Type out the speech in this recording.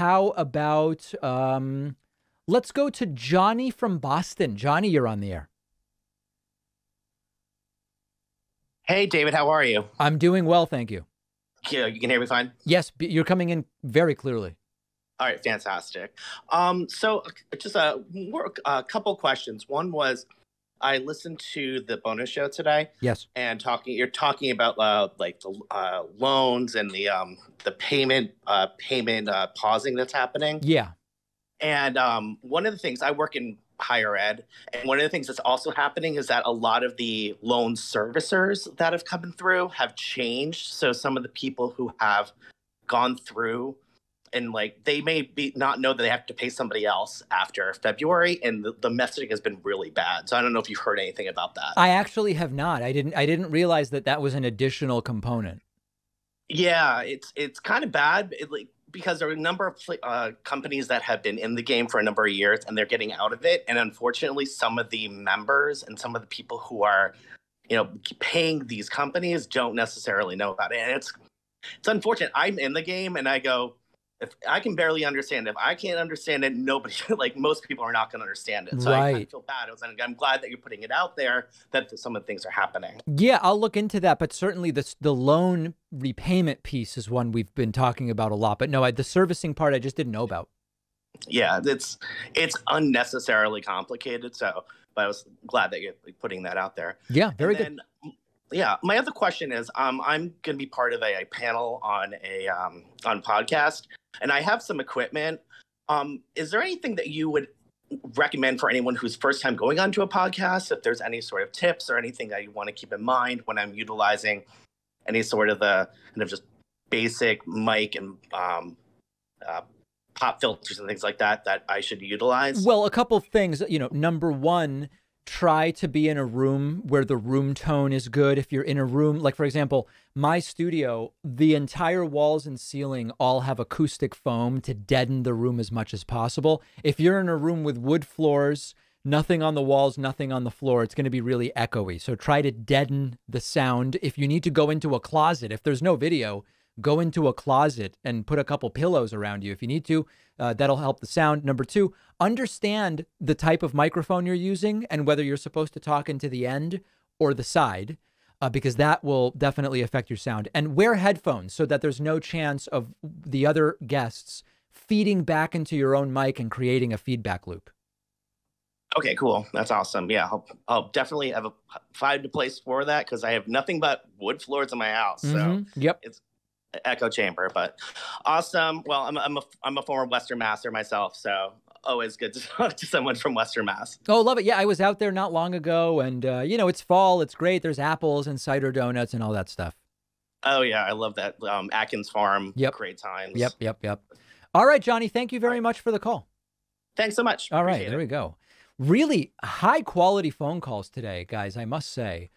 how about um, let's go to Johnny from Boston. Johnny, you're on the air. Hey, David, how are you? I'm doing well, thank you. Yeah, you can hear me fine. Yes, you're coming in very clearly. All right, fantastic. Um, so uh, just a, uh, a uh, couple questions. One was I listened to the bonus show today. Yes. And talking, you're talking about uh, like the uh, loans and the um, the payment uh, payment uh, pausing that's happening. Yeah. And um, one of the things I work in higher ed, and one of the things that's also happening is that a lot of the loan servicers that have come through have changed. So some of the people who have gone through and like they may be not know that they have to pay somebody else after February, and the, the, messaging has been really bad. So I don't know if you've heard anything about that. I actually have not. I didn't. I didn't realize that that was an additional component. Yeah, it's it's kind of bad. It, like because there are a number of uh, companies that have been in the game for a number of years and they're getting out of it, and unfortunately, some of the members and some of the people who are, you know, paying these companies don't necessarily know about it, and it's. It's unfortunate. I'm in the game and I go, if I can barely understand it, if I can't understand it, nobody, like most people are not going to understand it. So right. I, I, feel bad. It was, I'm glad that you're putting it out there that some of the things are happening. Yeah, I'll look into that. But certainly the, the loan repayment piece is one we've been talking about a lot. But no, I, the servicing part, I just didn't know about. Yeah, it's it's unnecessarily complicated. So, but I was glad that you're putting that out there. Yeah, very then, good yeah my other question is um, i'm going to be part of a, a panel on a um, on podcast and i have some equipment um, is there anything that you would recommend for anyone who's first time going onto a podcast if there's any sort of tips or anything that you want to keep in mind when i'm utilizing any sort of the kind of just basic mic and um, uh, pop filters and things like that that i should utilize well a couple things you know number one try to be in a room where the room tone is good. If you're in a room, like for example, my studio, the entire walls and ceiling all have acoustic foam to deaden the room as much as possible. If you're in a room with wood floors, nothing on the walls, nothing on the floor, it's going to be really echoey. So try to deaden the sound. If you need to go into a closet, if there's no video, go into a closet and put a couple pillows around you if you need to. Uh, that'll help the sound. Number two, understand the type of microphone you're using and whether you're supposed to talk into the end or the side, uh, because that will definitely affect your sound. And wear headphones so that there's no chance of the other guests feeding back into your own mic and creating a feedback loop. Okay, cool. That's awesome. Yeah, I'll, I'll definitely have a find a place for that because I have nothing but wood floors in my house. So mm-hmm. yep, it's echo chamber, but awesome. Well, I'm, I'm, a, I'm a former Western Master myself, so always good to talk to someone from Western Mass. Oh, love it. Yeah, I was out there not long ago, and, uh, you know, it's fall. It's great. There's apples and cider donuts and all that stuff. Oh, yeah. I love that. Um, Atkins Farm. Yep. Great times. Yep, yep, yep. All right, Johnny. Thank you very right. much for the call. Thanks so much. All right, Appreciate There it. we go. Really high quality phone calls today, guys, I must say.